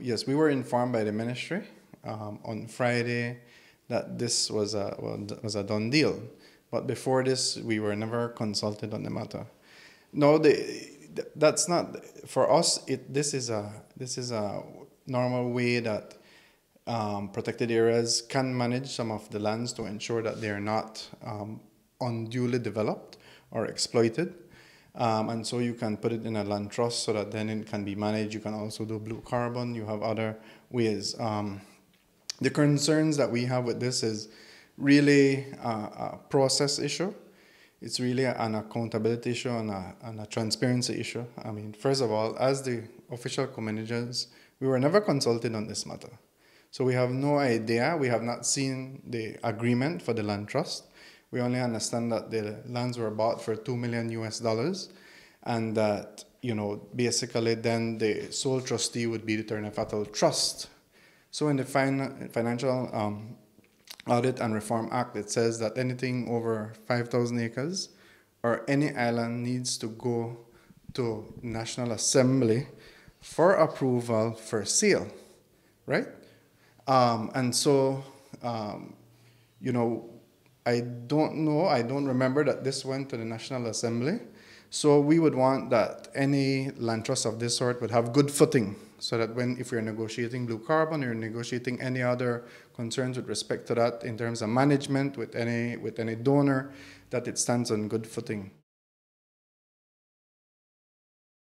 yes, we were informed by the ministry um, on Friday that this was a well, was a done deal. But before this, we were never consulted on the matter. No, the, that's not for us. It this is a this is a normal way that um, protected areas can manage some of the lands to ensure that they are not um, unduly developed or exploited. Um, and so you can put it in a land trust so that then it can be managed. You can also do blue carbon. You have other ways. Um, the concerns that we have with this is really a, a process issue. It's really an accountability issue and a, and a transparency issue. I mean, first of all, as the official co-managers, we were never consulted on this matter. So we have no idea. We have not seen the agreement for the land trust we only understand that the lands were bought for 2 million US dollars and that, you know, basically then the sole trustee would be the Turner-Fatal Trust. So in the fin financial um, Audit and Reform Act, it says that anything over 5,000 acres or any island needs to go to National Assembly for approval for sale, right? Um, and so, um, you know, I don't know, I don't remember that this went to the National Assembly. So we would want that any land trust of this sort would have good footing so that when, if you're negotiating blue carbon, you're negotiating any other concerns with respect to that in terms of management with any, with any donor, that it stands on good footing.